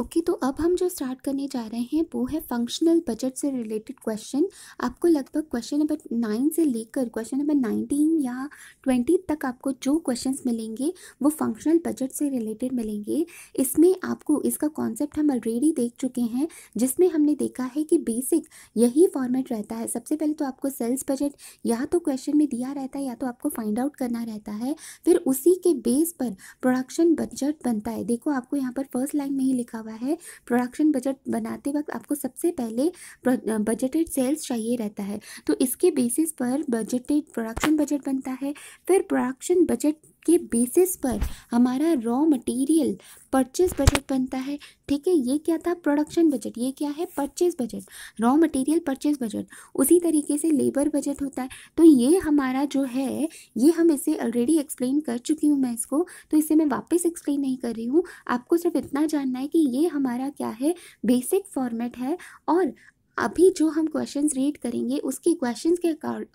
okay okay, तो अब हम जो स्टार्ट करने जा रहे हैं वो है फंक्शनल बजट से रिलेटेड क्वेश्चन आपको लगभग क्वेश्चन नंबर नाइन से लेकर क्वेश्चन नंबर नाइनटीन या ट्वेंटी तक आपको जो क्वेश्चंस मिलेंगे वो फंक्शनल बजट से रिलेटेड मिलेंगे इसमें आपको इसका कॉन्सेप्ट हम ऑलरेडी देख चुके हैं जिसमें हमने देखा है कि बेसिक यही फॉर्मेट रहता है सबसे पहले तो आपको सेल्स बजट या तो क्वेश्चन में दिया रहता है या तो आपको फाइंड आउट करना रहता है फिर उसी के बेस पर प्रोडक्शन बजट बनता है देखो आपको यहाँ पर फर्स्ट लाइन में ही लिखा हुआ है प्रोडक्शन बजट बनाते वक्त आपको सबसे पहले बजटेड सेल्स चाहिए रहता है तो इसके बेसिस पर बजटेड प्रोडक्शन बजट बनता है फिर प्रोडक्शन बजट के बेसिस पर हमारा रॉ मटेरियल परचेज बजट बनता है ठीक है ये क्या था प्रोडक्शन बजट ये क्या है purchase budget raw material purchase budget उसी तरीके से लेबर बजट होता है तो ये हमारा जो है ये हम इसे ऑलरेडी एक्सप्लेन कर चुकी हूँ मैं इसको तो इसे मैं वापस एक्सप्लेन नहीं कर रही हूँ आपको सिर्फ इतना जानना है कि ये हमारा क्या है बेसिक फॉर्मेट है और अभी जो हम क्वेश्चंस रीड करेंगे उसके क्वेश्चंस के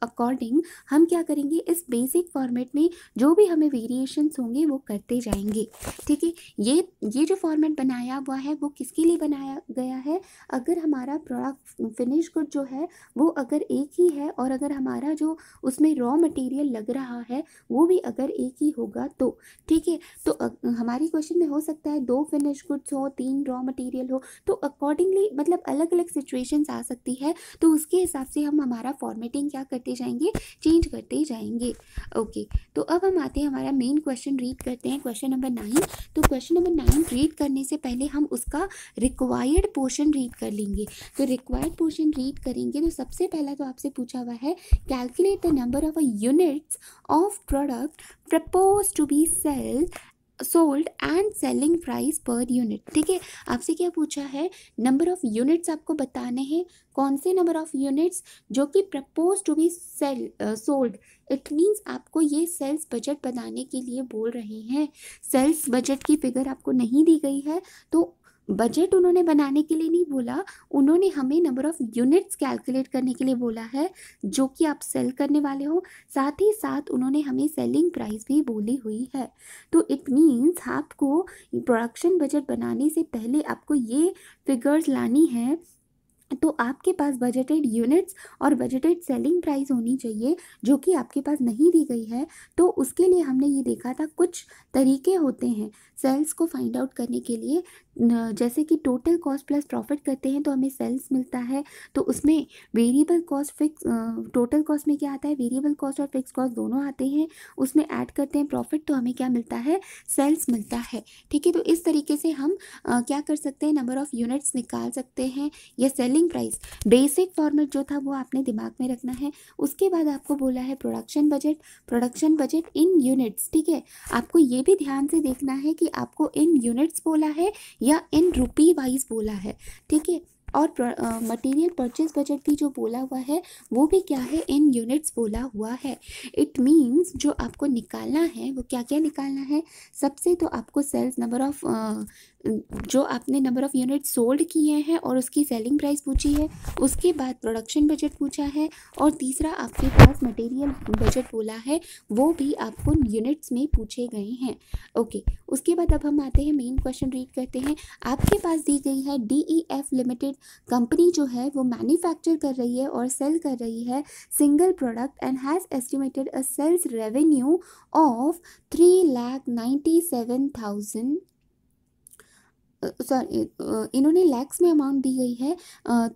अकॉर्डिंग हम क्या करेंगे इस बेसिक फॉर्मेट में जो भी हमें वेरिएशंस होंगे वो करते जाएंगे ठीक है ये ये जो फॉर्मेट बनाया हुआ है वो किसके लिए बनाया गया है अगर हमारा प्रोडक्ट फिनिश गुड जो है वो अगर एक ही है और अगर हमारा जो उसमें रॉ मटेरियल लग रहा है वो भी अगर एक ही होगा तो ठीक है तो हमारी क्वेश्चन में हो सकता है दो फिनिश गुड्स हो तीन रॉ मटेरियल हो तो अकॉर्डिंगली मतलब अलग अलग सिचुएशन आ सकती है तो उसके हिसाब से हम हमारा फॉर्मेटिंग क्या करते जाएंगे चेंज करते जाएंगे ओके तो अब हम आते हैं हमारा मेन क्वेश्चन रीड करते हैं क्वेश्चन नंबर नाइन तो क्वेश्चन नंबर नाइन रीड करने से पहले हम उसका रिक्वायर्ड पोर्शन रीड कर लेंगे तो रिक्वायर्ड पोर्शन रीड करेंगे तो सबसे पहला तो आपसे पूछा हुआ है calculate the number of a units of product propose to be selled sold and selling price पर यूनिट ठीक है आपसे क्या पूछा है नंबर ऑफ़ यूनिट्स आपको बताने हैं कौन से नंबर ऑफ़ यूनिट्स जो कि propose to be sale sold it means आपको ये सेल्स बजट बनाने के लिए बोल रहे हैं सेल्स बजट की फिगर आपको नहीं दी गई है तो बजट उन्होंने बनाने के लिए नहीं बोला उन्होंने हमें नंबर ऑफ़ यूनिट्स कैलकुलेट करने के लिए बोला है जो कि आप सेल करने वाले हो साथ ही साथ उन्होंने हमें सेलिंग प्राइस भी बोली हुई है तो इट मीन्स आपको प्रोडक्शन बजट बनाने से पहले आपको ये फिगर्स लानी है तो आपके पास बजटेड यूनिट्स और बजटेड सेलिंग प्राइस होनी चाहिए जो कि आपके पास नहीं दी गई है तो उसके लिए हमने ये देखा था कुछ तरीके होते हैं सेल्स को फाइंड आउट करने के लिए जैसे कि टोटल कॉस्ट प्लस प्रॉफिट करते हैं तो हमें सेल्स मिलता है तो उसमें variable cost fix total cost में क्या आता है वेरिएबल कॉस्ट और फिक्स कॉस्ट दोनों आते हैं उसमें ऐड करते हैं प्रॉफिट तो हमें क्या मिलता है सेल्स मिलता है ठीक है तो इस तरीके से हम आ, क्या कर सकते हैं नंबर ऑफ़ यूनिट्स निकाल सकते हैं या सेलिंग प्राइस बेसिक फॉर्मेट जो था वो आपने दिमाग में रखना है उसके बाद आपको बोला है production budget production budget in units ठीक है आपको ये भी ध्यान से देखना है कि आपको इन यूनिट्स बोला है या इन रुपी वाइज बोला है ठीक है और मटेरियल परचेज बजट भी जो बोला हुआ है वो भी क्या है इन यूनिट्स बोला हुआ है इट मीन्स जो आपको निकालना है वो क्या क्या निकालना है सबसे तो आपको सेल्स नंबर ऑफ़ जो आपने नंबर ऑफ़ यूनिट सोल्ड किए हैं और उसकी सेलिंग प्राइस पूछी है उसके बाद प्रोडक्शन बजट पूछा है और तीसरा आपके पास मटेरियल बजट बोला है वो भी आपको यूनिट्स में पूछे गए हैं ओके उसके बाद अब हम आते हैं मेन क्वेश्चन रीड करते हैं आपके पास दी गई है D E F limited company जो है वो मैन्युफैक्चर कर रही है और सेल कर रही है single product and has estimated a sales revenue of three lakh ninety seven thousand sorry इन्होंने लैक्स में अमाउंट दी गई है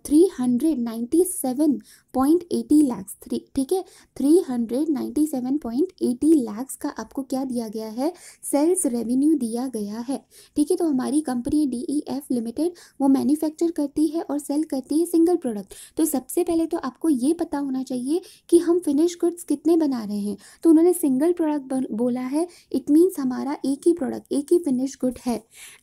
three hundred ninety seven point eighty lakhs three ठीक है three hundred ninety seven point eighty lakhs का आपको क्या दिया गया है सेल्स रेवेन्यू दिया गया है ठीक है तो हमारी company D E F limited वो मैन्युफैक्चर करती है और सेल करती है सिंगल प्रोडक्ट तो सबसे पहले तो आपको ये पता होना चाहिए कि हम फिनिश गुड्स कितने बना रहे हैं तो उन्होंने सिंगल प्रोडक्ट बोला है इट मीन्स हमारा एक ही प्रोडक्ट एक ही फिनिश गुड है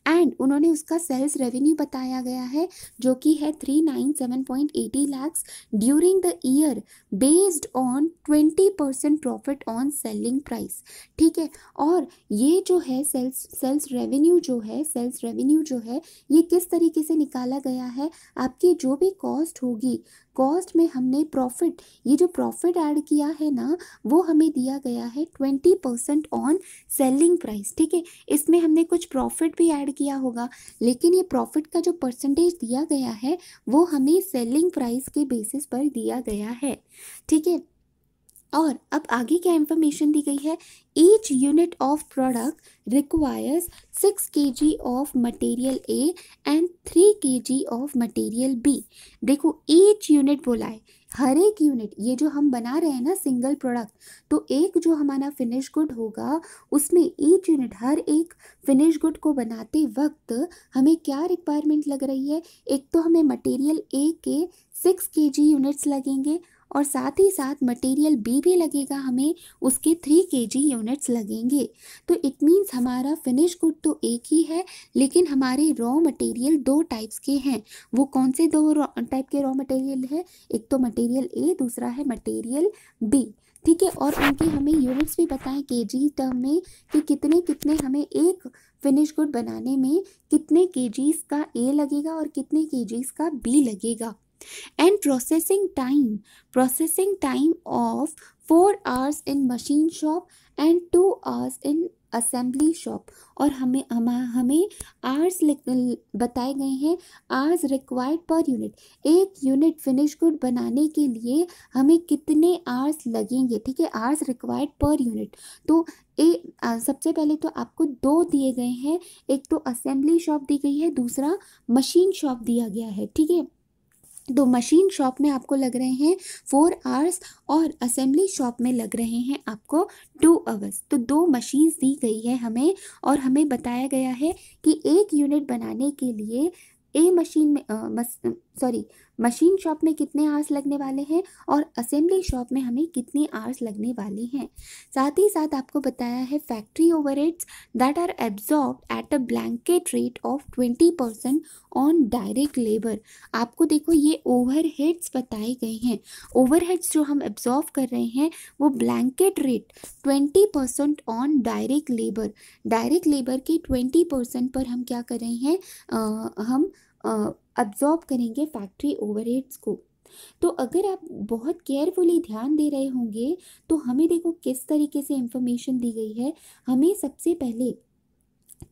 एंड उन्होंने उसका सेल्स रेवेन्यू बताया गया है जो कि है three nine seven point eighty lakhs during the year based on twenty percent profit on selling price ठीक है और ये जो है सेल्स सेल्स रेवेन्यू जो है सेल्स रेवेन्यू जो है ये किस तरीके से निकाला गया है आपकी जो भी कॉस्ट होगी कॉस्ट में हमने प्रॉफिट ये जो प्रॉफिट ऐड किया है ना वो हमें दिया गया है twenty percent on selling price ठीक है इसमें हमने कुछ प्रॉफिट भी ऐड किया होगा लेकिन ये प्रॉफिट का जो परसेंटेज दिया गया है वो हमें सेलिंग प्राइस के बेसिस पर दिया गया है ठीक है और अब आगे क्या इन्फॉर्मेशन दी गई है each unit of product requires six K G of material A and three K G of material B देखो ईच यूनिट बोला है हर एक यूनिट ये जो हम बना रहे हैं ना सिंगल प्रोडक्ट तो एक जो हमारा फिनिश गुड होगा उसमें ईच यूनिट हर एक फिनिश गुड को बनाते वक्त हमें क्या रिक्वायरमेंट लग रही है एक तो हमें मटेरियल ए के सिक्स के जी यूनिट्स लगेंगे और साथ ही साथ मटेरियल बी भी लगेगा हमें उसके थ्री के जी यूनिट्स लगेंगे तो इट मीन्स हमारा फिनिश गुड तो एक ही है लेकिन हमारे रॉ मटेरियल दो टाइप्स के हैं वो कौन से दो टाइप के रॉ मटेरियल है एक तो मटेरियल ए दूसरा है मटेरियल बी ठीक है और उनके हमें यूनिट्स भी बताएं के जी टर्म में कि कितने कितने हमें एक फिनिश गुड बनाने में कितने के का ए लगेगा और कितने के का बी लगेगा and processing time processing time of four hours in machine shop and two hours in assembly shop और हमें हम हमें आर्स बताए गए हैं आर्स रिक्वायर्ड पर यूनिट एक यूनिट फिनिश गुड बनाने के लिए हमें कितने आर्स लगेंगे ठीक है आर्स रिक्वायर्ड पर यूनिट तो ए सबसे पहले तो आपको दो दिए गए हैं एक तो असेंबली शॉप दी गई है दूसरा मशीन शॉप दिया गया है ठीक है तो मशीन शॉप में आपको लग रहे हैं फोर आवर्स और असेंबली शॉप में लग रहे हैं आपको टू आवर्स तो दो मशीन्स दी गई है हमें और हमें बताया गया है कि एक यूनिट बनाने के लिए ए मशीन में आ, मस, सॉरी मशीन शॉप में कितने आर्स लगने वाले हैं और असेंबली शॉप में हमें कितने आर्स लगने वाले हैं साथ ही साथ आपको बताया है factory overheads that are absorb at a blanket rate of twenty percent on direct labour आपको देखो ये ओवर हेड्स बताए गए हैं ओवर हेड्स जो हम एब्जॉर्व कर रहे हैं वो blanket rate twenty percent on direct labour direct labour के ट्वेंटी परसेंट पर हम क्या कर रहे हैं आ, हम अब्जॉर्ब करेंगे फैक्ट्री ओवरहेड्स को तो अगर आप बहुत केयरफुली ध्यान दे रहे होंगे तो हमें देखो किस तरीके से इंफॉर्मेशन दी गई है हमें सबसे पहले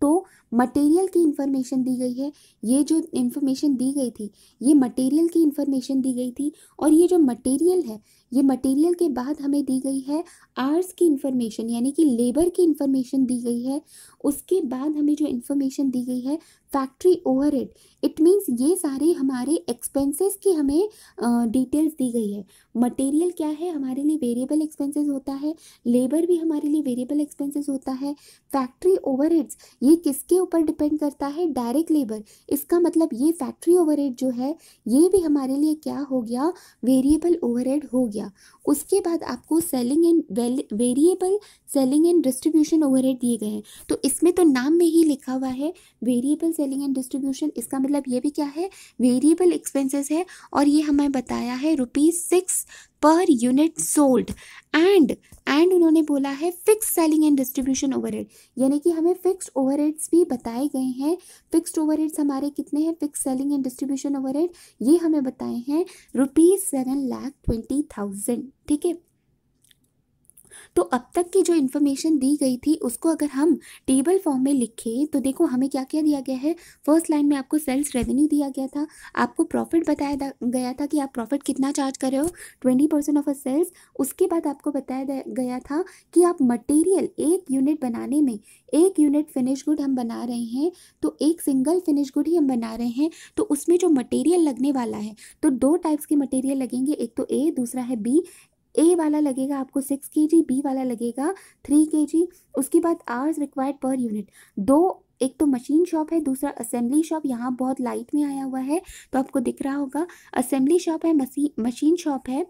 तो मटेरियल की इन्फॉर्मेशन दी गई है ये जो इन्फॉर्मेशन दी गई थी ये मटेरियल की इन्फॉर्मेशन दी गई थी और ये जो मटेरियल है ये मटेरियल के बाद हमें दी गई है आर्स की इन्फॉर्मेशन यानी कि लेबर की इन्फॉर्मेशन दी गई है उसके बाद हमें जो इन्फॉर्मेशन दी गई है फैक्ट्री हेड इट मीन्स ये सारे हमारे एक्सपेंसेस की हमें डिटेल्स दी गई है मटेरियल क्या है हमारे लिए वेरिएबल एक्सपेंसेस होता है लेबर भी हमारे लिए वेरिएबल एक्सपेंसेस होता है फैक्ट्री हेड्स ये किसके ऊपर डिपेंड करता है डायरेक्ट लेबर इसका मतलब ये फैक्ट्री ओवरहेड जो है ये भी हमारे लिए क्या हो गया वेरिएबल ओवरहेड हो गया उसके बाद आपको selling and variable selling and distribution overhead दिए गए हैं तो इसमें तो नाम में ही लिखा हुआ है वेरिएबल सेलिंग एंड डिस्ट्रीब्यूशन इसका मतलब ये भी क्या है वेरिएबल एक्सपेंसेस है और ये हमें बताया है rupees six per unit sold and and उन्होंने बोला है fix selling and distribution overhead यानी कि हमें ओवर ओवरहेड्स भी बताए गए हैं फिक्स्ड ओवरहेड्स हमारे कितने हैं fix selling and distribution overhead ये हमें बताए हैं rupees seven lakh twenty thousand ठीक है तो अब तक की जो इन्फॉर्मेशन दी गई थी उसको अगर हम टेबल फॉर्म में लिखें तो देखो हमें क्या क्या दिया गया है फर्स्ट लाइन में आपको सेल्स रेवेन्यू दिया गया था आपको प्रॉफिट बताया गया था कि आप प्रॉफिट कितना चार्ज कर रहे हो twenty percent of a sales उसके बाद आपको बताया गया था कि आप मटेरियल एक यूनिट बनाने में एक यूनिट फिनिश गुड हम बना रहे हैं तो एक सिंगल फिनिश गुड ही हम बना रहे हैं तो उसमें जो मटेरियल लगने वाला है तो दो टाइप्स के मटेरियल लगेंगे एक तो ए दूसरा है बी ए वाला लगेगा आपको सिक्स के जी बी वाला लगेगा थ्री के जी उसके बाद आवर्स रिक्वायर्ड पर यूनिट दो एक तो मशीन शॉप है दूसरा असेंबली शॉप यहाँ बहुत लाइट में आया हुआ है तो आपको दिख रहा होगा असेंबली शॉप है मशीन शॉप है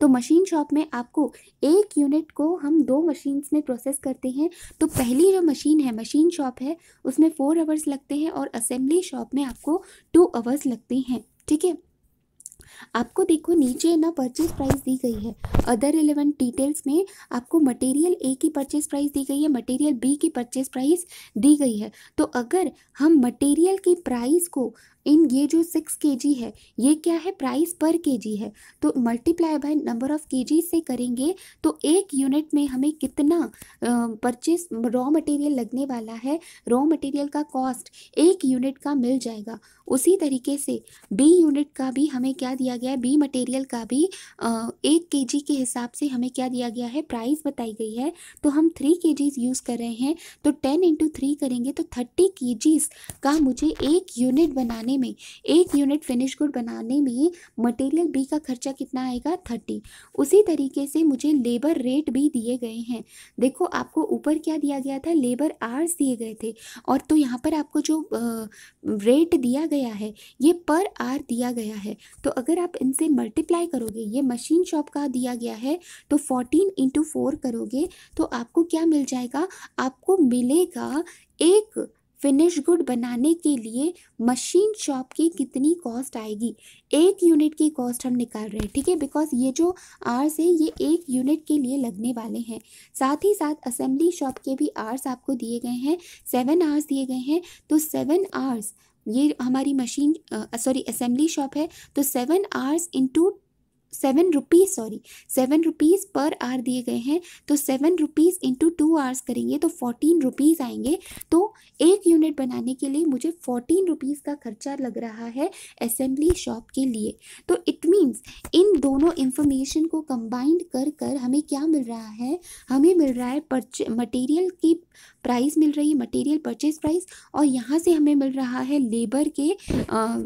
तो मशीन शॉप में आपको एक यूनिट को हम दो मशीन्स में प्रोसेस करते हैं तो पहली जो मशीन है मशीन शॉप है उसमें फ़ोर आवर्स लगते हैं और असेंबली शॉप में आपको टू आवर्स लगते हैं ठीक है आपको देखो नीचे ना परचेज प्राइस दी गई है अदर रिलेवेंट डिटेल्स में आपको मटेरियल ए की परचेज प्राइस दी गई है मटेरियल बी की परचेज प्राइस दी गई है तो अगर हम मटेरियल की प्राइस को इन ये जो सिक्स के जी है ये क्या है प्राइस पर के जी है तो मल्टीप्लाई बाय नंबर ऑफ के जी से करेंगे तो एक यूनिट में हमें कितना परचेस रॉ मटेरियल लगने वाला है रॉ मटेरियल का कॉस्ट एक यूनिट का मिल जाएगा उसी तरीके से बी यूनिट का भी हमें क्या दिया गया है बी मटेरियल का भी एक के जी के हिसाब से हमें क्या दिया गया है प्राइस बताई गई है तो हम थ्री के जीज यूज़ कर रहे हैं तो टेन इंटू थ्री करेंगे तो थर्टी के जीज का मुझे एक यूनिट बनाने बनाने में एक यूनिट फिनिश गुड बनाने में मटेरियल बी का खर्चा कितना आएगा थर्टी उसी तरीके से मुझे लेबर रेट भी दिए गए हैं देखो आपको ऊपर क्या दिया गया था लेबर आवर्स दिए गए थे और तो यहाँ पर आपको जो रेट दिया गया है ये पर आर दिया गया है तो अगर आप इनसे मल्टीप्लाई करोगे ये मशीन शॉप का दिया गया है तो फोर्टीन इंटू फोर करोगे तो आपको क्या मिल जाएगा आपको मिलेगा एक फिनिश गुड बनाने के लिए मशीन शॉप की कितनी कॉस्ट आएगी एक यूनिट की कॉस्ट हम निकाल रहे हैं ठीक है बिकॉज ये जो आर्स है ये एक यूनिट के लिए लगने वाले हैं साथ ही साथ असेंबली शॉप के भी आर्स आपको दिए गए हैं सेवन आर्स दिए गए हैं तो सेवन आर्स ये हमारी मशीन सॉरी असेंबली शॉप है तो seven hours into seven rupees sorry seven rupees per hour दिए गए हैं तो seven rupees into two hours करेंगे तो फोर्टीन रुपीज़ आएंगे तो एक यूनिट बनाने के लिए मुझे फोर्टीन रुपीज़ का खर्चा लग रहा है असेंबली शॉप के लिए तो इट मीन्स इन दोनों इंफॉर्मेशन को कंबाइंड कर कर हमें क्या मिल रहा है हमें मिल रहा है मटेरियल की प्राइस मिल रही है मटेरियल परचेज प्राइस और यहाँ से हमें मिल रहा है लेबर के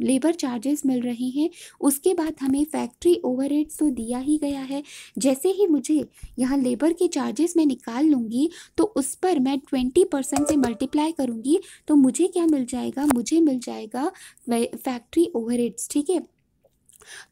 लेबर चार्जेस मिल रहे हैं उसके बाद हमें फैक्ट्री ओवर रेट तो दिया ही गया है जैसे ही मुझे यहाँ लेबर के चार्जेस मैं निकाल लूँगी तो उस पर मैं ट्वेंटी परसेंट से मल्टीप्लाई करूँगी तो मुझे क्या मिल जाएगा मुझे मिल जाएगा फैक्ट्री ओवर ठीक है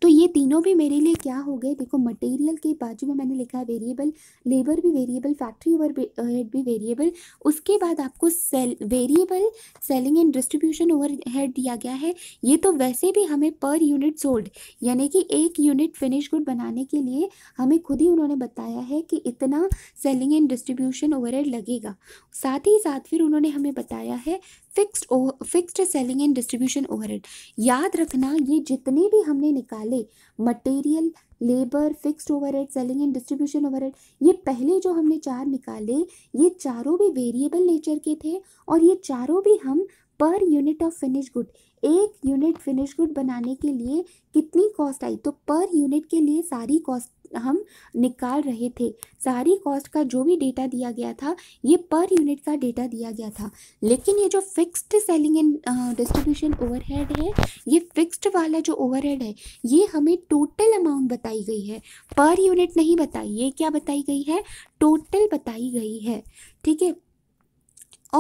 तो ये तीनों भी मेरे लिए क्या हो गए देखो मटेरियल के बाजू में मैंने लिखा है वेरिएबल लेबर भी वेरिएबल फैक्ट्री ओवर हेड भी वेरिएबल उसके बाद आपको sell variable selling and distribution overhead दिया गया है ये तो वैसे भी हमें पर यूनिट सोल्ड यानी कि एक यूनिट फिनिश गुड बनाने के लिए हमें खुद ही उन्होंने बताया है कि इतना सेलिंग एंड डिस्ट्रीब्यूशन ओवर लगेगा साथ ही साथ फिर उन्होंने हमें बताया है fixed fixed selling and distribution overhead याद रखना ये जितने भी हमने निकाले material labour fixed overhead selling and distribution overhead ये पहले जो हमने चार निकाले ये चारों भी वेरिएबल नेचर के थे और ये चारों भी हम per unit of finish good एक यूनिट फिनिश गुड बनाने के लिए कितनी कॉस्ट आई तो पर यूनिट के लिए सारी कॉस्ट हम निकाल रहे थे सारी कॉस्ट का जो भी डेटा दिया गया था ये पर यूनिट का डेटा दिया गया था लेकिन ये जो fixed selling and distribution overhead है ये फिक्स्ड वाला जो ओवरहेड है ये हमें टोटल अमाउंट बताई गई है पर यूनिट नहीं बताई ये क्या बताई गई है टोटल बताई गई है ठीक है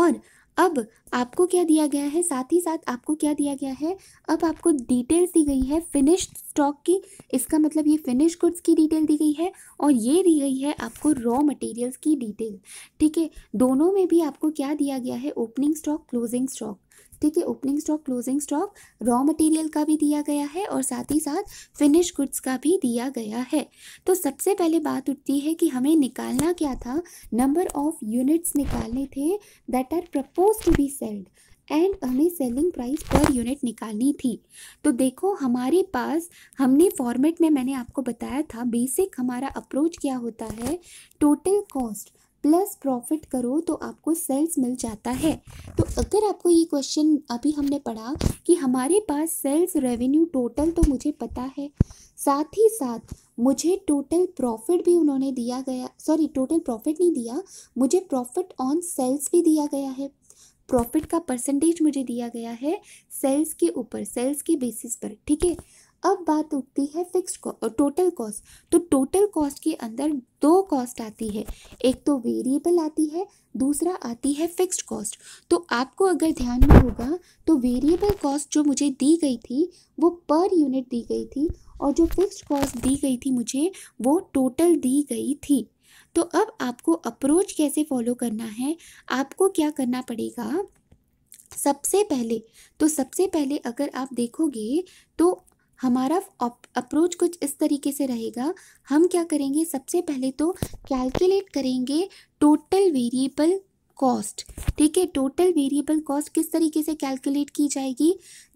और अब आपको क्या दिया गया है साथ ही साथ आपको क्या दिया गया है अब आपको डिटेल्स दी गई है फिनिश्ड स्टॉक की इसका मतलब ये फिनिश गुड्स की डिटेल दी गई है और ये दी गई है आपको रॉ मटेरियल्स की डिटेल ठीक है दोनों में भी आपको क्या दिया गया है ओपनिंग स्टॉक क्लोजिंग स्टॉक ठीक है opening stock closing stock raw material का भी दिया गया है और साथ ही साथ फिनिश गुड्स का भी दिया गया है तो सबसे पहले बात उठती है कि हमें निकालना क्या था नंबर ऑफ यूनिट्स निकालने थे that are propose to be selled and हमें सेलिंग प्राइस पर यूनिट निकालनी थी तो देखो हमारे पास हमने फॉर्मेट में मैंने आपको बताया था बेसिक हमारा अप्रोच क्या होता है टोटल कॉस्ट प्लस प्रॉफिट करो तो आपको सेल्स मिल जाता है तो अगर आपको ये क्वेश्चन अभी हमने पढ़ा कि हमारे पास सेल्स रेवेन्यू टोटल तो मुझे पता है साथ ही साथ मुझे टोटल प्रॉफिट भी उन्होंने दिया गया सॉरी टोटल प्रॉफिट नहीं दिया मुझे प्रॉफिट ऑन सेल्स भी दिया गया है प्रॉफिट का परसेंटेज मुझे दिया गया है सेल्स के ऊपर सेल्स के बेसिस पर ठीक है अब बात उठती है फिक्स टोटल कॉस्ट तो टोटल कॉस्ट के अंदर दो कॉस्ट आती है एक तो वेरिएबल आती है दूसरा आती है फिक्स्ड कॉस्ट तो आपको अगर ध्यान में होगा तो वेरिएबल कॉस्ट जो मुझे दी गई थी वो पर यूनिट दी गई थी और जो फिक्स्ड कॉस्ट दी गई थी मुझे वो टोटल दी गई थी तो अब आपको अप्रोच कैसे फॉलो करना है आपको क्या करना पड़ेगा सबसे पहले तो सबसे पहले अगर आप देखोगे तो हमारा अप्रोच कुछ इस तरीके से रहेगा हम क्या करेंगे सबसे पहले तो कैलकुलेट करेंगे टोटल वेरिएबल कॉस्ट ठीक है टोटल वेरिएबल कॉस्ट किस तरीके से कैलकुलेट की जाएगी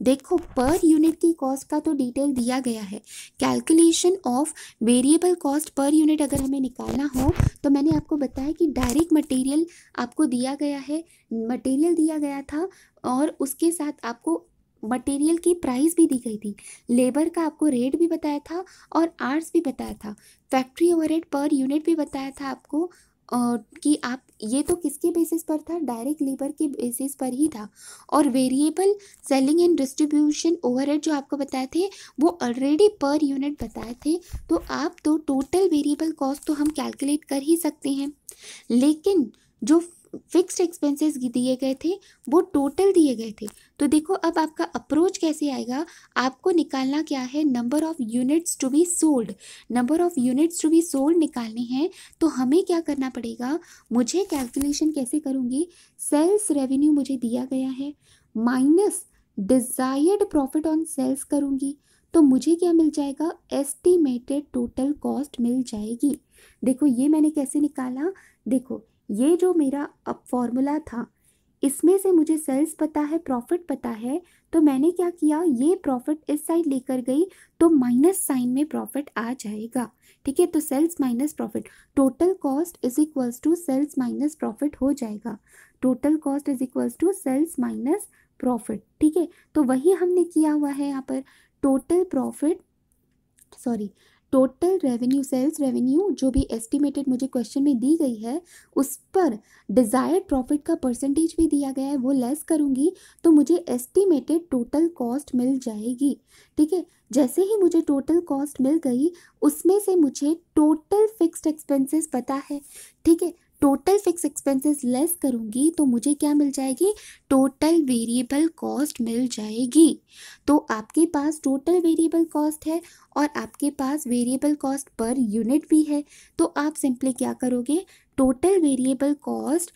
देखो पर यूनिट की कॉस्ट का तो डिटेल दिया गया है calculation of variable cost per unit अगर हमें निकालना हो तो मैंने आपको बताया कि डायरेक्ट मटेरियल आपको दिया गया है मटेरियल दिया गया था और उसके साथ आपको मटेरियल की प्राइस भी दी गई थी लेबर का आपको रेट भी बताया था और आर्ट्स भी बताया था फैक्ट्री ओवरहेड पर यूनिट भी बताया था आपको और कि आप ये तो किसके बेसिस पर था डायरेक्ट लेबर के बेसिस पर ही था और variable selling and distribution overhead जो आपको बताए थे वो ऑलरेडी पर यूनिट बताए थे तो आप तो टोटल वेरिएबल कॉस्ट तो हम कैलकुलेट कर ही सकते हैं लेकिन जो फिक्स्ड एक्सपेंसेस दिए गए थे वो टोटल दिए गए थे तो देखो अब आपका अप्रोच कैसे आएगा आपको निकालना क्या है number of units to be sold number of units to be sold निकालने हैं तो हमें क्या करना पड़ेगा मुझे कैलकुलेशन कैसे करूँगी सेल्स रेवेन्यू मुझे दिया गया है minus desired profit on sales करूँगी तो मुझे क्या मिल जाएगा एस्टिमेटेड टोटल कॉस्ट मिल जाएगी देखो ये मैंने कैसे निकाला देखो ये जो मेरा अब फॉर्मूला था इसमें से मुझे सेल्स पता है प्रॉफिट पता है तो मैंने क्या किया ये प्रॉफिट इस साइड लेकर गई तो माइनस साइन में प्रॉफिट आ जाएगा ठीक है तो sales minus profit total cost is equals to sales minus profit हो जाएगा total cost is equals to sales minus profit ठीक है तो वही हमने किया हुआ है यहाँ पर total profit sorry total revenue sales revenue जो भी एस्टिमेटेड मुझे क्वेश्चन में दी गई है उस पर डिज़ायर्ड प्रॉफिट का परसेंटेज भी दिया गया है वो लेस करूँगी तो मुझे एस्टिमेटेड टोटल कॉस्ट मिल जाएगी ठीक है जैसे ही मुझे टोटल कॉस्ट मिल गई उसमें से मुझे टोटल फिक्स्ड एक्सपेंसेस पता है ठीक है टोटल फिक्स एक्सपेंसेस लेस करूँगी तो मुझे क्या मिल जाएगी टोटल वेरिएबल कॉस्ट मिल जाएगी तो आपके पास टोटल वेरिएबल कॉस्ट है और आपके पास वेरिएबल कॉस्ट पर यूनिट भी है तो आप सिंपली क्या करोगे टोटल वेरिएबल कॉस्ट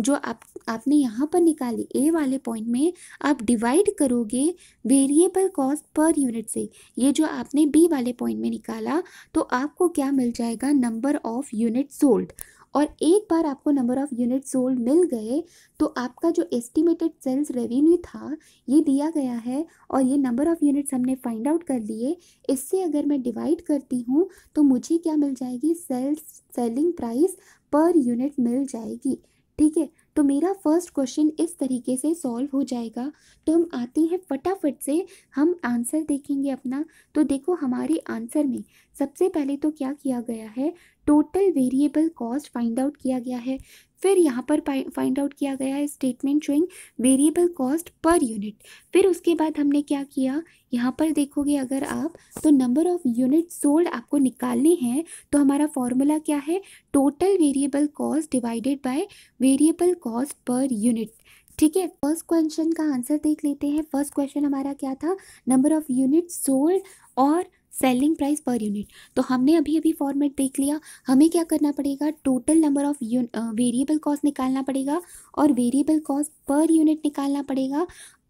जो आप आपने यहाँ पर निकाली ए वाले पॉइंट में आप डिवाइड करोगे वेरिएबल कॉस्ट पर यूनिट से ये जो आपने बी वाले पॉइंट में निकाला तो आपको क्या मिल जाएगा नंबर ऑफ़ यूनिट सोल्ड और एक बार आपको नंबर ऑफ़ यूनिट सोल्ड मिल गए तो आपका जो एस्टिमेटेड सेल्स रेवेन्यू था ये दिया गया है और ये नंबर ऑफ़ यूनिट्स हमने फाइंड आउट कर लिए इससे अगर मैं डिवाइड करती हूँ तो मुझे क्या मिल जाएगी सेल्स सेलिंग प्राइस पर यूनिट मिल जाएगी ठीक है तो मेरा फर्स्ट क्वेश्चन इस तरीके से सॉल्व हो जाएगा तो हम आते हैं फटाफट से हम आंसर देखेंगे अपना तो देखो हमारे आंसर में सबसे पहले तो क्या किया गया है total variable cost find out किया गया है फिर यहाँ पर फाइंड आउट किया गया है statement showing variable cost per unit फिर उसके बाद हमने क्या किया यहाँ पर देखोगे अगर आप तो नंबर ऑफ़ यूनिट सोल्ड आपको निकालने हैं तो हमारा फॉर्मूला क्या है total variable cost divided by variable cost per unit ठीक है फर्स्ट क्वेश्चन का आंसर देख लेते हैं फर्स्ट क्वेश्चन हमारा क्या था नंबर ऑफ़ यूनिट सोल्ड और सेलिंग प्राइस पर यूनिट तो हमने अभी अभी फॉर्मेट देख लिया हमें क्या करना पड़ेगा total number of variable cost निकालना पड़ेगा और वेरिएबल कॉस्ट पर यूनिट निकालना पड़ेगा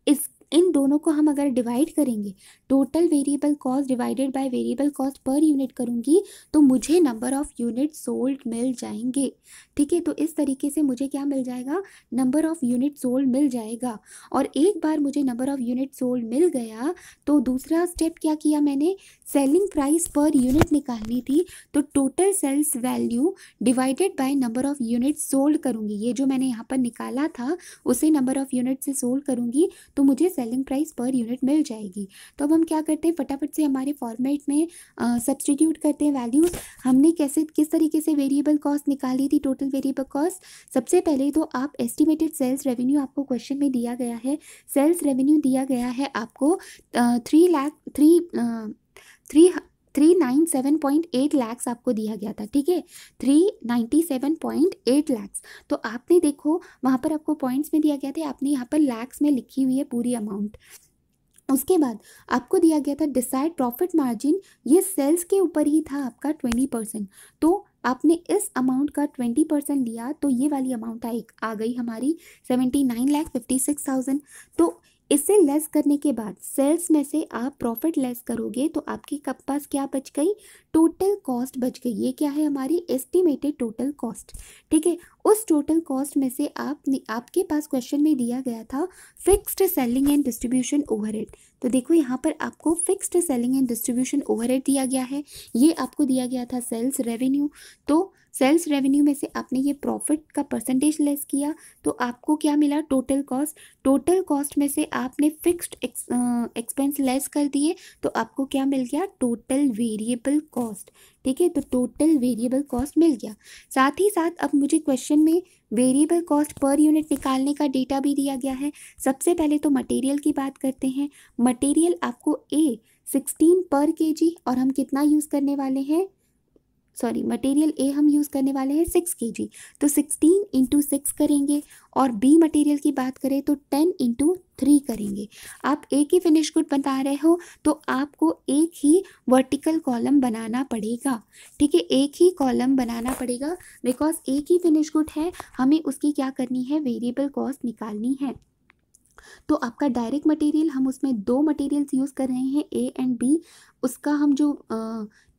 इस इन दोनों को हम अगर डिवाइड करेंगे total variable cost divided by variable cost per unit करूँगी तो मुझे नंबर ऑफ़ यूनिट सोल्ड मिल जाएंगे ठीक है तो इस तरीके से मुझे क्या मिल जाएगा नंबर ऑफ़ यूनिट सोल्ड मिल जाएगा और एक बार मुझे नंबर ऑफ़ यूनिट सोल्ड मिल गया तो दूसरा स्टेप क्या किया मैंने सेलिंग प्राइस पर यूनिट निकालनी थी तो total sales value divided by number of unit sold करूँगी ये जो मैंने यहाँ पर निकाला था उसे नंबर ऑफ़ यूनिट से सोल्ड करूँगी तो मुझे सेलिंग प्राइस पर यूनिट मिल जाएगी तो अब हम क्या करते हैं फटाफट से हमारे फॉर्मेट में सब्सटीट्यूट करते हैं वैल्यूज़ हमने कैसे किस तरीके से वेरिएबल कॉस्ट निकाली थी टोटल वेरिएबल कॉस्ट सबसे पहले तो आप एस्टिमेटेड सेल्स रेवेन्यू आपको क्वेश्चन में दिया गया है सेल्स रेवेन्यू दिया गया है आपको three lakh three three three nine seven point eight lakhs आपको दिया गया था ठीक है three ninety seven point eight lakhs तो आपने देखो वहाँ पर आपको पॉइंट्स में दिया गया था आपने यहाँ पर लैक्स में लिखी हुई है पूरी अमाउंट उसके बाद आपको दिया गया था डिसाइड प्रॉफिट मार्जिन ये सेल्स के ऊपर ही था आपका ट्वेंटी परसेंट तो आपने इस अमाउंट का ट्वेंटी परसेंट लिया तो ये वाली अमाउंट आ, आ गई हमारी seventy nine lakh fifty six thousand तो इससे लेस करने के बाद सेल्स में से आप प्रॉफिट लेस करोगे तो आपकी कब पास क्या बच गई टोटल कॉस्ट बच गई ये क्या है हमारी एस्टिमेटेड टोटल कॉस्ट ठीक है उस टोटल कॉस्ट में से आप आपके पास क्वेश्चन में दिया गया था fixed selling and distribution overhead तो देखो यहाँ पर आपको fixed selling and distribution overhead दिया गया है ये आपको दिया गया था सेल्स रेवेन्यू तो सेल्स रेवेन्यू में से आपने ये प्रॉफिट का परसेंटेज लेस किया तो आपको क्या मिला टोटल कॉस्ट टोटल कॉस्ट में से आपने फिक्स्ड एक्सपेंस लेस कर दिए तो आपको क्या मिल गया टोटल वेरिएबल कॉस्ट ठीक है तो टोटल वेरिएबल कॉस्ट मिल गया साथ ही साथ अब मुझे क्वेश्चन में वेरिएबल कॉस्ट पर यूनिट निकालने का डेटा भी दिया गया है सबसे पहले तो मटेरियल की बात करते हैं मटेरियल आपको ए सिक्सटीन पर के जी और हम कितना यूज़ करने वाले हैं सॉरी मटेरियल ए हम यूज़ करने वाले हैं सिक्स के जी तो सिक्सटीन इंटू सिक्स करेंगे और बी मटेरियल की बात करें तो टेन इंटू थ्री करेंगे आप एक ही फिनिश गुड बना रहे हो तो आपको एक ही वर्टिकल कॉलम बनाना पड़ेगा ठीक है एक ही कॉलम बनाना पड़ेगा बिकॉज एक ही फिनिश गुड है हमें उसकी क्या करनी है वेरिएबल कॉस्ट निकालनी है तो आपका डायरेक्ट मटेरियल हम उसमें दो मटेरियल्स यूज़ कर रहे हैं ए एंड बी उसका हम जो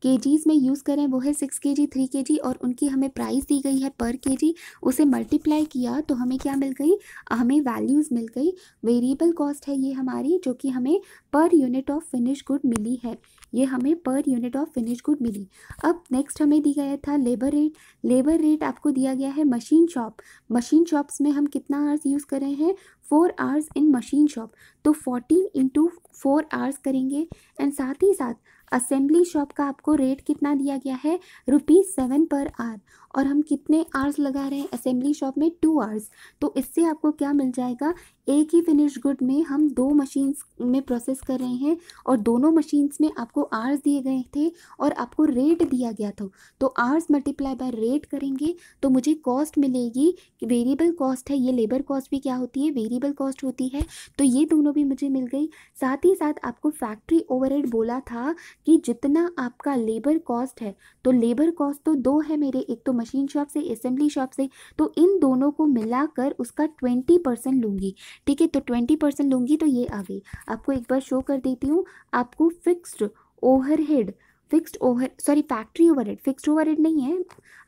केजीज में यूज़ करें वो है सिक्स के जी थ्री के जी और उनकी हमें प्राइस दी गई है पर के जी उसे मल्टीप्लाई किया तो हमें क्या मिल गई हमें वैल्यूज़ मिल गई वेरिएबल कॉस्ट है ये हमारी जो कि हमें per unit of finish good मिली है ये हमें per unit of finish good मिली अब नेक्स्ट हमें दिया गया था लेबर रेट लेबर रेट आपको दिया गया है मशीन शॉप मशीन शॉप्स में हम कितना आर्स यूज़ करें हैं four hours in machine shop तो फोर्टीन इंटू फोर आवर्स करेंगे एंड साथ ही साथ असेंबली शॉप का आपको रेट कितना दिया गया है रुपीज़ सेवन पर आर और हम कितने आवर्स लगा रहे हैं असेंबली शॉप में टू आवर्स तो इससे आपको क्या मिल जाएगा एक ही फिनिश गुड में हम दो मशीन्स में प्रोसेस कर रहे हैं और दोनों मशीन्स में आपको आर्स दिए गए थे और आपको रेट दिया गया था तो आर्स मल्टीप्लाई बाय रेट करेंगे तो मुझे कॉस्ट मिलेगी वेरिएबल कॉस्ट है ये लेबर कॉस्ट भी क्या होती है वेरिएबल कॉस्ट होती है तो ये दोनों भी मुझे मिल गई साथ ही साथ आपको फैक्ट्री ओवर बोला था कि जितना आपका लेबर कॉस्ट है तो लेबर कॉस्ट तो दो है मेरे एक तो मशीन मशीन शॉप से असेंबली शॉप से तो इन दोनों को मिलाकर उसका ट्वेंटी परसेंट लूँगी ठीक है तो ट्वेंटी परसेंट लूँगी तो ये आ गई आपको एक बार शो कर देती हूँ आपको fixed overhead fixed over sorry factory overhead fixed overhead नहीं है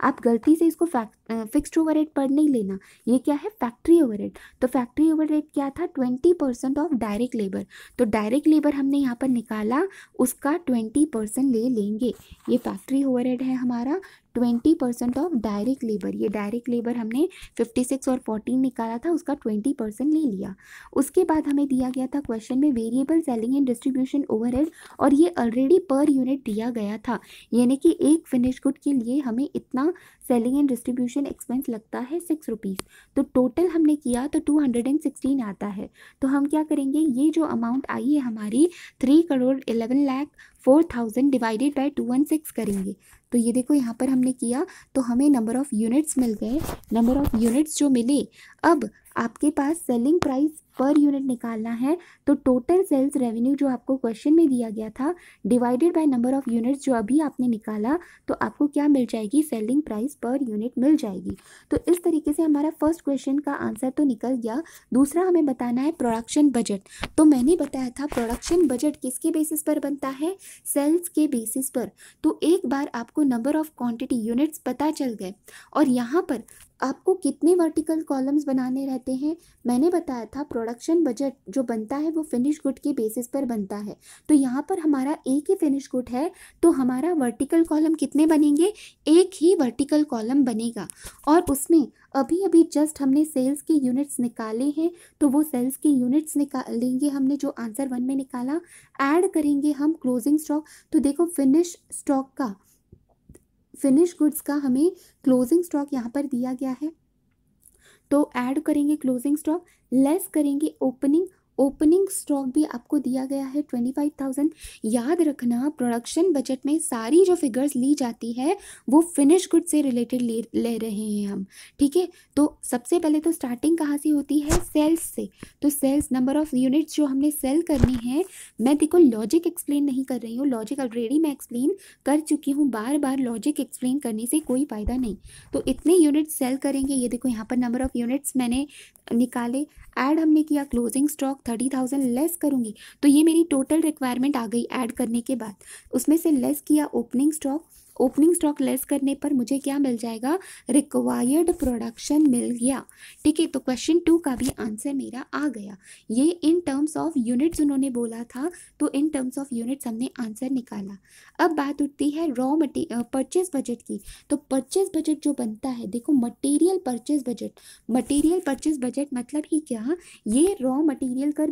आप गलती से इसको फैक्ट फिक्स्ड ओवर पर नहीं लेना ये क्या है फैक्ट्री ओवर तो फैक्ट्री ओवर क्या था twenty percent of direct labour तो डायरेक्ट लेबर हमने यहाँ पर निकाला उसका ट्वेंटी परसेंट ले लेंगे ये फैक्ट्री ओवर है हमारा twenty percent of direct labour ये डायरेक्ट लेबर हमने फिफ्टी सिक्स और फोर्टीन निकाला था उसका ट्वेंटी परसेंट ले लिया उसके बाद हमें दिया गया था क्वेश्चन में variable selling and distribution head और ये ऑलरेडी पर यूनिट दिया गया था यानी कि एक फिनिश गुड के लिए हमें इतना सेलिंग एंड डिस्ट्रीब्यूशन एक्सपेंस लगता है सिक्स रुपीज़ तो टोटल हमने किया तो टू हंड्रेड एंड सिक्सटीन आता है तो हम क्या करेंगे ये जो अमाउंट आई है हमारी three crore eleven lakh four thousand divided by two one six करेंगे तो ये देखो यहाँ पर हमने किया तो हमें नंबर ऑफ़ यूनिट्स मिल गए नंबर ऑफ़ यूनिट्स जो मिले अब आपके पास सेलिंग प्राइस पर यूनिट निकालना है तो टोटल सेल्स रेवेन्यू जो आपको क्वेश्चन में दिया गया था divided by number of units जो अभी आपने निकाला तो आपको क्या मिल जाएगी सेलिंग प्राइस पर यूनिट मिल जाएगी तो इस तरीके से हमारा फर्स्ट क्वेश्चन का आंसर तो निकल गया दूसरा हमें बताना है प्रोडक्शन बजट तो मैंने बताया था प्रोडक्शन बजट किसके बेसिस पर बनता है सेल्स के बेसिस पर तो एक बार आपको नंबर ऑफ क्वांटिटी यूनिट्स पता चल गए और यहाँ पर आपको कितने वर्टिकल कॉलम्स बनाने रहते हैं मैंने बताया था प्रोडक्शन बजट जो बनता है वो फिनिश गुड के बेसिस पर बनता है तो यहाँ पर हमारा एक ही फिनिश गुड है तो हमारा वर्टिकल कॉलम कितने बनेंगे एक ही वर्टिकल कॉलम बनेगा और उसमें अभी अभी जस्ट हमने सेल्स के यूनिट्स निकाले हैं तो वो सेल्स के यूनिट्स निकालेंगे हमने जो आंसर वन में निकाला ऐड करेंगे हम क्लोजिंग स्टॉक तो देखो फिनिश स्टॉक का फिनिश गुड्स का हमें क्लोजिंग स्टॉक यहाँ पर दिया गया है तो ऐड करेंगे क्लोजिंग स्टॉक लेस करेंगे ओपनिंग ओपनिंग स्टॉक भी आपको दिया गया है ट्वेंटी फाइव थाउजेंड याद रखना प्रोडक्शन बजट में सारी जो फिगर्स ली जाती है वो फिनिश गुड से रिलेटेड ले, ले रहे हैं हम ठीक है तो सबसे पहले तो स्टार्टिंग कहाँ से होती है सेल्स से तो सेल्स नंबर ऑफ यूनिट्स जो हमने सेल करनी है मैं देखो लॉजिक एक्सप्लेन नहीं कर रही हूँ लॉजिक ऑलरेडी मैं एक्सप्लेन कर चुकी हूँ बार बार लॉजिक एक्सप्लेन करने से कोई फ़ायदा नहीं तो इतने यूनिट्स सेल करेंगे ये देखो यहाँ पर नंबर ऑफ यूनिट्स मैंने निकाले एड हमने किया closing stock thirty thousand less करूँगी तो ये मेरी टोटल रिक्वायरमेंट आ गई ऐड करने के बाद उसमें से लेस किया opening stock opening stock less करने पर मुझे क्या मिल जाएगा रिक्वायर्ड प्रोडक्शन मिल गया ठीक है तो क्वेश्चन टू का भी आंसर मेरा आ गया ये इन टर्म्स ऑफ यूनिट्स उन्होंने बोला था तो इन टर्म्स ऑफ यूनिट्स हमने आंसर निकाला अब बात उठती है रॉ मटी परचेज बजट की तो परचेज बजट जो बनता है देखो material purchase budget material purchase budget मतलब ही क्या ये रॉ मटेरियल कर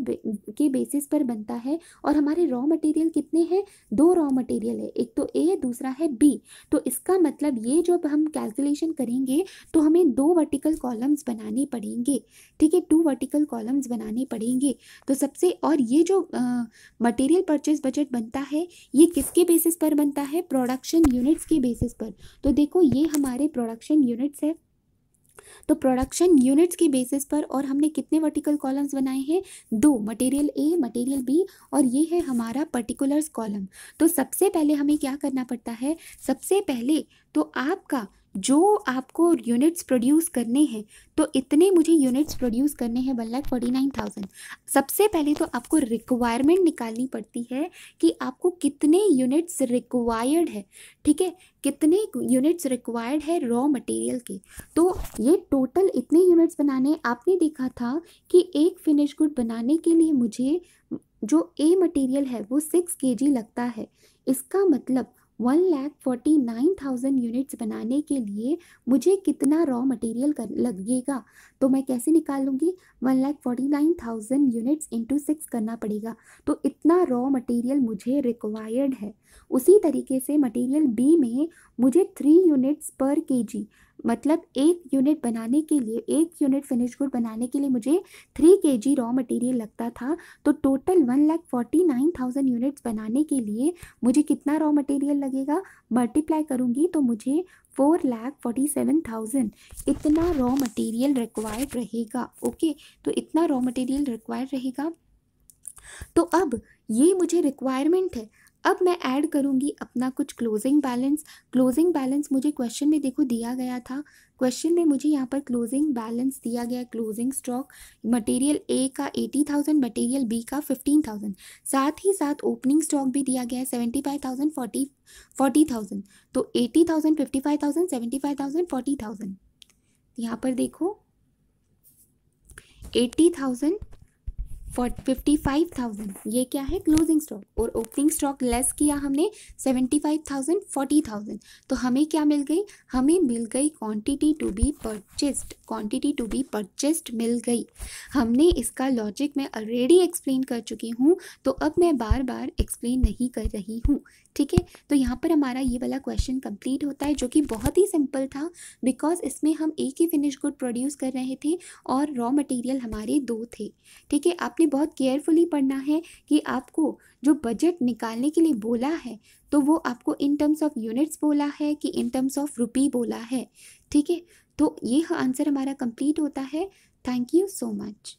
के बेसिस पर बनता है और हमारे रॉ मटेरियल कितने हैं दो रॉ मटेरियल है एक तो ए दूसरा है बी तो इसका मतलब ये जब हम कैलकुलेशन करेंगे तो हमें दो वर्टिकल कॉलम्स बनाने पड़ेंगे ठीक है टू वर्टिकल कॉलम्स बनाने पड़ेंगे तो सबसे और ये जो मटेरियल परचेज बजट बनता है ये किसके बेसिस पर बनता है प्रोडक्शन यूनिट्स के बेसिस पर तो देखो ये हमारे प्रोडक्शन यूनिट्स है तो प्रोडक्शन यूनिट्स की बेसिस पर और हमने कितने वर्टिकल कॉलम्स बनाए हैं दो मटेरियल ए मटेरियल बी और ये है हमारा पर्टिकुलर्स कॉलम तो सबसे पहले हमें क्या करना पड़ता है सबसे पहले तो आपका जो आपको यूनिट्स प्रोड्यूस करने हैं तो इतने मुझे यूनिट्स प्रोड्यूस करने हैं one lakh forty nine thousand सबसे पहले तो आपको रिक्वायरमेंट निकालनी पड़ती है कि आपको कितने यूनिट्स रिक्वायर्ड है ठीक है कितने यूनिट्स रिक्वायर्ड है रॉ मटेरियल के तो ये टोटल इतने यूनिट्स बनाने आपने देखा था कि एक फिनिश गुड बनाने के लिए मुझे जो ए मटेरियल है वो सिक्स के लगता है इसका मतलब one lakh forty nine thousand units बनाने के लिए मुझे कितना रॉ मटेरियल कर लगेगा तो मैं कैसे निकालूंगी one lakh forty nine thousand units into six करना पड़ेगा तो इतना रॉ मटेरियल मुझे रिक्वायर्ड है उसी तरीके से मटेरियल बी में मुझे थ्री यूनिट्स पर के जी मतलब एक यूनिट बनाने के लिए एक यूनिट फिनिश गुड बनाने के लिए मुझे थ्री के जी रॉ मटेरियल लगता था तो total one lakh forty nine thousand units बनाने के लिए मुझे कितना रॉ मटेरियल लगेगा मल्टीप्लाई करूँगी तो मुझे four lakh forty seven thousand इतना रॉ मटेरियल रिक्वायर्ड रहेगा ओके तो इतना रॉ मटेरियल रिक्वायर्ड रहेगा तो अब ये मुझे रिक्वायरमेंट है अब मैं ऐड करूँगी अपना कुछ क्लोजिंग बैलेंस क्लोजिंग बैलेंस मुझे क्वेश्चन में देखो दिया गया था क्वेश्चन में मुझे यहाँ पर क्लोजिंग बैलेंस दिया गया क्लोजिंग स्टॉक मटेरियल ए का एटी थाउजेंड मटेरियल बी का फिफ्टीन थाउजेंड साथ ही साथ ओपनिंग स्टॉक भी दिया गया है seventy five thousand forty forty thousand तो eighty thousand fifty five thousand seventy five thousand forty thousand यहाँ पर देखो eighty thousand for fifty five thousand ये क्या है क्लोजिंग स्टॉक और ओपनिंग स्टॉक लेस किया हमने seventy five thousand forty thousand तो हमें क्या मिल गई हमें मिल गई quantity to be purchased quantity to be purchased मिल गई हमने इसका लॉजिक मैं ऑलरेडी एक्सप्लेन कर चुकी हूँ तो अब मैं बार बार एक्सप्लेन नहीं कर रही हूँ ठीक है तो यहाँ पर हमारा ये वाला क्वेश्चन कंप्लीट होता है जो कि बहुत ही सिंपल था बिकॉज इसमें हम एक ही फिनिश गुड प्रोड्यूस कर रहे थे और रॉ मटेरियल हमारे दो थे ठीक है आपने बहुत केयरफुली पढ़ना है कि आपको जो बजट निकालने के लिए बोला है तो वो आपको इन टर्म्स ऑफ यूनिट्स बोला है कि इन टर्म्स ऑफ रुपी बोला है ठीक है तो ये आंसर हमारा कंप्लीट होता है थैंक यू सो मच